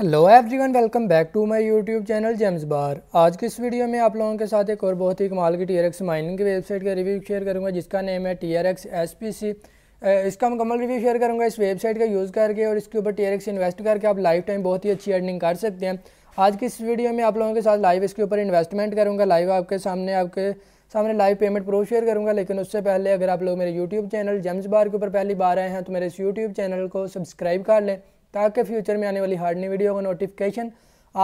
hello everyone welcome back to my YouTube channel James बार आज की इस वीडियो में आप लोगों के साथ एक और बहुत ही कमाल की टी आर एक्स माइनिंग की वेबसाइट का रिव्यू शेयर करूंगा जिसका नेम है T R X S P C इसका मुकम्मल रिव्यू शेयर करूंगा इस वेबसाइट का यूज़ करके और इसके ऊपर टी इन्वेस्ट करके आप लाइफ टाइम बहुत ही अच्छी अर्निंग कर सकते हैं आज की इस वीडियो में आप लोगों के साथ लाइव इसके ऊपर इन्वेस्टमेंट करूँगा लाइव आपके सामने आपके सामने लाइव पेमेंट प्रूफ शेयर करूंगा लेकिन उससे पहले अगर आप लोग मेरे यूट्यूब चैनल जेम्स बार के ऊपर पहली बार आए हैं तो मेरे इस यूट्यूब चैनल को सब्सक्राइब कर लें ताकि फ्यूचर में आने वाली हार्डनी वीडियो का नोटिफिकेशन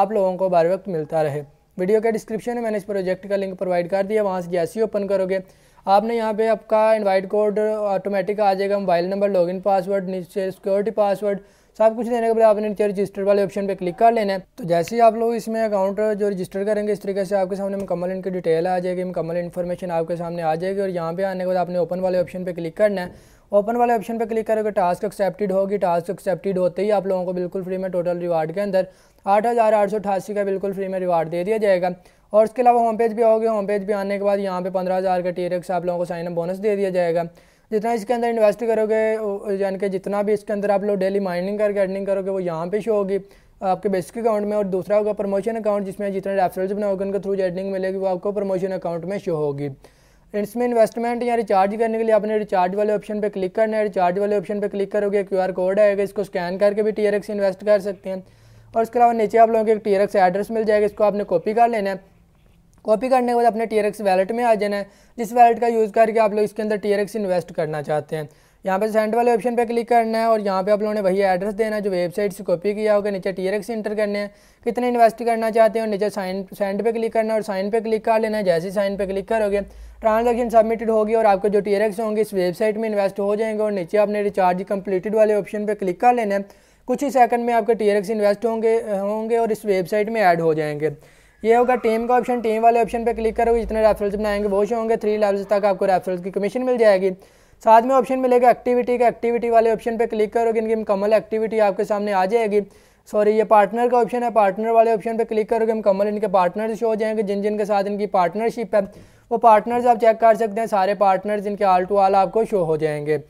आप लोगों को बार वक्त मिलता रहे वीडियो के डिस्क्रिप्शन में मैंने इस प्रोजेक्ट का लिंक प्रोवाइड कर दिया वहाँ से जैसे ही ओपन करोगे आपने यहाँ पे आपका इनवाइट कोड ऑटोमेटिक आ जाएगा मोबाइल नंबर लॉगिन पासवर्ड नीचे सिक्योरिटी पासवर्ड सब कुछ देने के बाद आपने नीचे रजिस्टर वाले ऑप्शन पर क्लिक कर लेना है तो जैसे ही आप लोग इसमें अकाउंट जो रजिस्टर करेंगे इस तरीके से आपके सामने मुकम्मल इनकी डिटेल आ जाएगी मुकम्मल इन्फॉर्मेशन आपके सामने आ जाएगी और यहाँ पर आने के बाद आपने ओपन वाले ऑप्शन पर क्लिक करना है ओपन वाले ऑप्शन पर क्लिक करोगे टास्क एक्सेप्टेड होगी टास्क एक्सेप्टेड होते ही आप लोगों को बिल्कुल फ्री में टोटल रिवार्ड के अंदर आठ हज़ार आठ सौ अठासी का बिल्कुल फ्री में रिवार्ड दे दिया जाएगा और इसके अलावा होम पेज भी आओगे होम पेज भी आने के बाद यहाँ पे पंद्रह हज़ार का टी आप लोगों को साइन अप बोनस दे दिया जाएगा जितना इसके अंदर इन्वेस्ट करोगे यानी कि जितना भी इसके अंदर आप लोग डेली माइनिंग करके अर्निंग करोगे वो यहाँ पे शो होगी आपके बेसिक अकाउंट में और दूसरा होगा प्रमोशन अकाउंट जिसमें जितने रेफरल्स बनाओगे उनके थ्रू अर्निंग मिलेगी वो आपको प्रमोशन अकाउंट में शो होगी इसमें इन्वेस्टमेंट या रिचार्ज करने के लिए आपने रिचार्ज वाले ऑप्शन पर क्लिक करना है रिचार्ज वाले ऑप्शन पर क्लिक करोगे क्यू आर कोड आएगा इसको स्कैन करके भी टी आर एक्स इन्वेस्ट कर सकते हैं और इसके अलावा नीचे आप लोगों के एक टी आर एक्स एड्रेस मिल जाएगा इसको आपने कॉपी कर लेना है कॉपी करने के बाद अपने टी आर एक्स वैलेट में आ जाना है जिस वैलेट का यूज़ करके आप लोग इसके अंदर टी आर एक्स इन्वेस्ट करना चाहते हैं यहाँ पे सेंड वाले ऑप्शन पे क्लिक करना है और यहाँ पे आप लोगों ने वही एड्रेस देना है जो वेबसाइट से कॉपी किया होगा नीचे टी आर एक्स इंटर करने हैं कितने इन्वेस्ट करना चाहते हैं और नीचे साइन सेंड पे क्लिक करना है और साइन पे क्लिक कर लेना है जैसे साइन पे क्लिक करोगे ट्रांजैक्शन सबमिटेड होगी और आपके जो टी एक्स होंगे इस वेबसाइट में इन्वेस्ट हो जाएंगे और नीचे आपने रिचार्ज कंप्लीटेड वाले ऑप्शन पर क्लिक कर लेना है कुछ ही सेकंड में आपके टी एक्स इन्वेस्ट होंगे होंगे और इस वेबसाइट में ऐड हो जाएंगे ये होगा टीम का ऑप्शन टीम वाले ऑप्शन पर क्लिक करोगे जितने रेफरल्स बनाएंगे बहुत से होंगे थ्री लेवल्स तक आपको रेफरल्स की कमीशन मिल जाएगी साथ में ऑप्शन मिलेगा एक्टिविटी का एक्टिविटी वाले ऑप्शन पर क्लिक करोगे इनकी मुकम्मल एक्टिविटी आपके सामने आ जाएगी सॉरी ये पार्टनर का ऑप्शन है पार्टनर वाले ऑप्शन पे क्लिक करोगे मुकम्मल इनके पार्टनर शो हो जाएंगे जिन जिनके साथ इनकी पार्टनरशिप है वो पार्टनर्स आप चेक कर सकते हैं सारे पार्टनर्स इनके आल टू आल आपको शो हो जाएंगे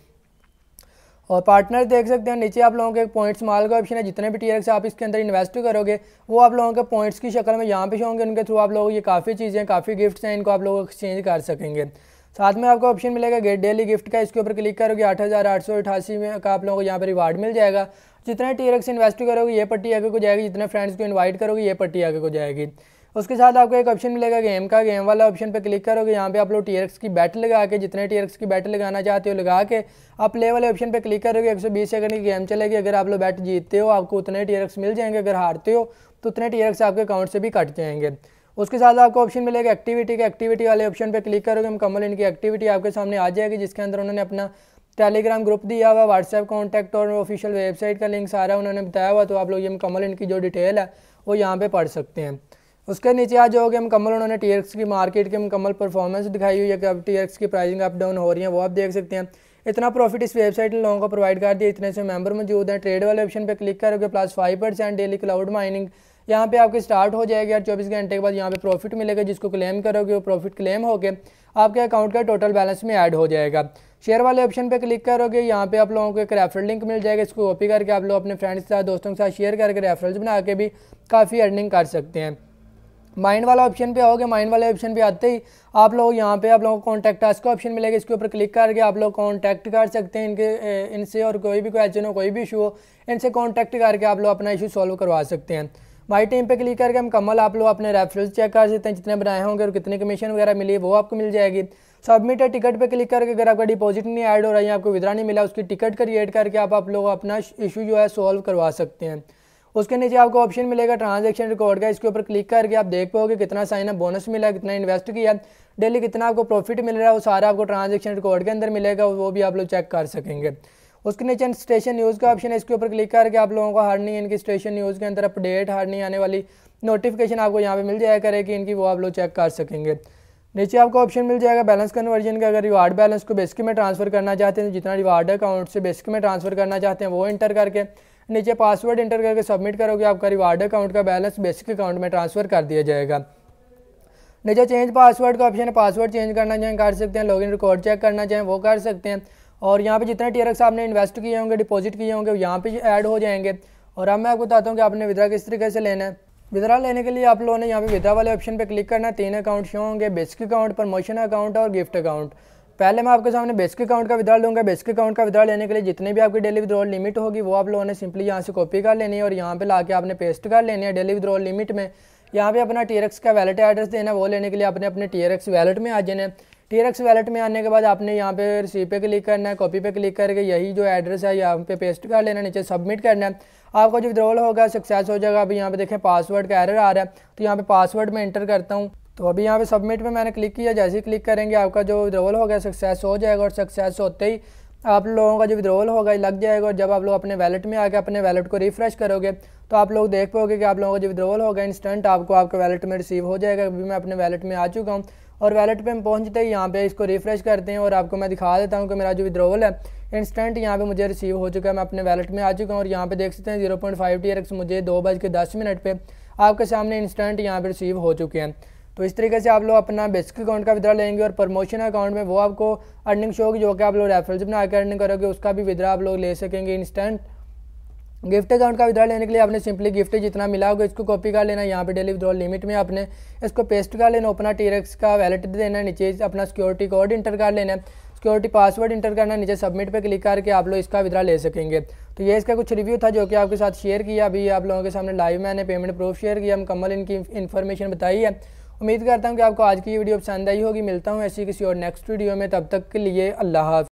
और पार्टनर देख सकते हैं नीचे आप लोगों के पॉइंट्स माल का ऑप्शन है जितने भी टीयर आप इसके अंदर इन्वेस्ट करोगे वो आप लोगों के पॉइंट्स की शक्ल में यहाँ पे होंगे उनके थ्रू आप लोग ये काफ़ी चीज़ें काफ़ी गिफ्ट्स हैं इनको आप लोग एक्सचेंज कर सकेंगे साथ में आपको ऑप्शन मिलेगा गेट डेली गिफ्ट का इसके ऊपर क्लिक करोगे आठ हज़ार आठ सौ अठासी में का आप लोगों को यहाँ पर रिवार्ड मिल जाएगा जितने टीयर इन्वेस्ट करोगे ये पट्टी आगे को जाएगी जितने फ्रेंड्स को इन्वाइट करोगे ये पट्टी आगे को जाएगी उसके साथ आपको एक ऑप्शन मिलेगा गेम का गेम वाला ऑप्शन पर क्लिक करोगे यहाँ पे आप लोग टी की बैटल लगा के जितने टी की बैटल लगाना चाहते हो लगा के आप प्ले वाले ऑप्शन पर क्लिक करोगे एक सेकंड की गेम चलेगी अगर आप लोग बैट जीतते हो आपको उतने टी मिल जाएंगे अगर हारते हो तो उतने टी आपके अकाउंट से भी कट जाएंगे उसके साथ आपको ऑप्शन मिलेगा एक्टिविटी के एक्टिविटी वाले ऑप्शन पर क्लिक करोगे मुकम्मल इनकी एक्टिविटी आपके सामने आ जाएगी जिसके अंदर उन्होंने अपना टेलीग्राम ग्रुप दिया हुआ व्हाट्सएप कॉन्टैक्ट और ऑफिशियल वेबसाइट का लिंक सारा उन्होंने बताया हुआ तो आप लोग ये मुकम्मल इनकी जो डिटेल है वो यहाँ पर पढ़ सकते हैं उसके नीचे आज हो गए मुकम्मल उन्होंने टी की मार्केट की मुकम्मल परफॉर्मेंस दिखाई हुई है कि अब टी की प्राइसिंग अप डाउन हो रही है वो आप देख सकते हैं इतना प्रॉफिट इस वेबसाइट ने लोगों को प्रोवाइड कर दिया इतने से मेंबर मौजूद हैं ट्रेड वाले ऑप्शन पे क्लिक करोगे plus five percent daily cloud mining यहाँ पे आपकी स्टार्ट हो जाएगी और चौबीस घंटे के बाद यहाँ पे प्रॉफिट मिलेगा जिसको क्लेम करोगे वो प्रॉफिट क्लेम होकर आपके अकाउंट का टोटल बैलेंस में ऐड हो जाएगा शेयर वाले ऑप्शन पे क्लिक करोगे यहाँ पे आप लोगों को एक रेफरल लिंक मिल जाएगा इसको कॉपी करके आप लोग अपने फ्रेंड्स के साथ दोस्तों के साथ शेयर करके रेफरल्स बना के भी काफ़ी अर्निंग कर सकते हैं माइंड वाला ऑप्शन पे आओगे माइंड वाले ऑप्शन पे आते ही आप लोग यहाँ पे आप लोगों को कॉन्टैक्ट आज का ऑप्शन मिलेगा इसके ऊपर क्लिक करके आप लोग कॉन्टैक्ट कर सकते हैं इनके इनसे और कोई भी क्वेश्चन हो कोई भी इशू हो इनसे कॉन्टैक्ट करके आप लोग अपना इशू सॉल्व करवा सकते हैं माई टीम पे क्लिक करके मुकम्मल आप लोग अपने रेफरल्स चेक कर सकते हैं जितने बनाए होंगे और कितने कमीशन वगैरह मिली वो आपको मिल जाएगी सबमिट है टिकट पे क्लिक करके अगर आपका डिपॉजिट नहीं ऐड हो रहा है आपको विदरा नहीं मिला उसकी टिकट क्रिएट करके आप आप लोग अपना इशू जो है सॉल्व करवा सकते हैं उसके नीचे आपको ऑप्शन मिलेगा ट्रांजेक्शन रिकॉर्ड का इसके ऊपर क्लिक करके आप देख पाओगे कितना साइन अप बोनस मिला कितना इन्वेस्ट किया डेली कितना आपको प्रॉफिट मिल रहा है वो सारा आपको ट्रांजेक्शन रिकॉर्ड के अंदर मिलेगा वो भी आप लोग चेक कर सकेंगे उसके नीचे स्टेशन न्यूज़ का ऑप्शन है इसके ऊपर क्लिक करके आप लोगों को हारनी इनकी स्टेशन न्यूज़ के अंदर अपडेट नहीं आने वाली नोटिफिकेशन आपको यहाँ पे मिल जाया करेगी इनकी वो आप लोग चेक कर सकेंगे नीचे आपको ऑप्शन मिल जाएगा बैलेंस कन्वर्जन का अगर रिवार्ड बैलेंस को बेसिक में ट्रांसफ़र करना चाहते हैं तो जितना रिवार्ड अकाउंट से बेसिक में ट्रांसफ़र करना चाहते हैं वो इंटर करके नीचे पासवर्ड इंटर करके सबमिट करोगे आपका रिवार्ड अकाउंट का बैलेंस बेसिक अकाउंट में ट्रांसफ़र कर दिया जाएगा नीचे चेंज पासवर्ड का ऑप्शन है पासवर्ड चेंज करना चाहें कर सकते हैं लॉगिन रिकॉर्ड चेक करना चाहें वो कर सकते हैं और यहाँ पे जितने टीयर आपने इन्वेस्ट किए होंगे डिपॉजिट किए होंगे यहाँ पे ऐड हो जाएंगे और अब मैं आपको बताता हूँ कि आपने विद्रा किस तरीके से लेना है विद्रा लेने के लिए आप लोगों ने यहाँ पे विद्रा वाले ऑप्शन पर क्लिक करना है तीन अकाउंट शो होंगे बेसिक अकाउंट प्रमोशन अकाउंट और गिफ्ट अकाउंट पहले मैं आपके सामने बेसिक अकाउंट का विद्रॉल लूँगा बेसिक अकाउंट का विद्रॉल लेने के लिए जितने भी आपकी डेली विद्रॉल लिमिट होगी वो आप लोगों ने सिंपली यहाँ से कॉपी कर लेनी है और यहाँ पे लाके आपने पेस्ट कर लेनी है डेली विद्रॉल लिमिट में यहाँ पे अपना टी का वैलेट एड्रेस देना है वो लेने के लिए आपने अपने टी वैलेट में आ जाने टी टी वैलेट में आने के बाद आपने यहाँ पे रिसीप पे क्लिक करना है कॉपी पे क्लिक करके यही जो एड्रेस है यहाँ पे पेस्ट कर लेना नीचे सबमिट करना है आपका जो विद्रॉल होगा सक्सेस हो जाएगा अभी यहाँ पे देखें पासवर्ड का एरर आ रहा है तो यहाँ पे पासवर्ड में एंटर करता हूँ तो अभी यहाँ पे सबमिट पे मैंने क्लिक किया जैसे ही क्लिक करेंगे आपका जो विद्रोवल होगा सक्सेस हो जाएगा और सक्सेस होते ही आप लोगों का जो विद्रोवल होगा लग जाएगा और जब आप लोग अपने वैलेट में आके अपने वैलेट को रिफ्रेश करोगे तो आप लोग देख पाओगे कि आप लोगों का जो विद्रोवल होगा इंस्टेंट आपको आपके वैलेट में रिसीव हो जाएगा अभी मैं अपने वैलेट में आ चुका हूँ और वैलेट पर हम पहुँचते ही यहाँ पे इसको रिफ्रेश करते हैं और आपको मैं दिखा देता हूँ कि मेरा जो विद्रोवल है इंस्टेंट यहाँ पे मुझे रिसीव हो चुका है मैं अपने वैलेट में आ चुका हूँ और यहाँ पे देख सकते हैं zero point five T X मुझे दो बज के दस मिनट पर आपके सामने इंस्टेंट यहाँ पर रिसीव हो चुके हैं तो इस तरीके से आप लोग अपना बेसिक अकाउंट का विद्रा लेंगे और प्रमोशन अकाउंट में वो आपको अर्निंग शो की जो कि आप लोग रेफरेंस में आकर अर्निंग करोगे उसका भी विद्रा आप लोग ले सकेंगे इंस्टेंट गिफ्ट अकाउंट का विद्रा लेने के लिए आपने सिंपली गिफ्ट जितना मिला होगा इसको कॉपी कर लेना यहाँ पे डेली विद्रॉल लिमिट में आपने इसको पेस्ट कर लेना अपना टीरक्स का वैलेट देना नीचे अपना सिक्योरिटी कोड इंटर कर लेना सिक्योरिटी पासवर्ड इंटर करना नीचे सबमिट पे क्लिक करके आप लोग इसका विद्रा ले सकेंगे तो ये इसका कुछ रिव्यू था जो कि आपके साथ शेयर किया अभी आप लोगों के सामने लाइव मैंने पेमेंट प्रूफ शेयर किया मुकम्मल इनकी इन्फॉर्मेशन बताई है उम्मीद करता हूँ कि आपको आज की वीडियो पसंद आई होगी मिलता हूँ ऐसी किसी और नेक्स्ट वीडियो में तब तक के लिए अल्लाह हाफ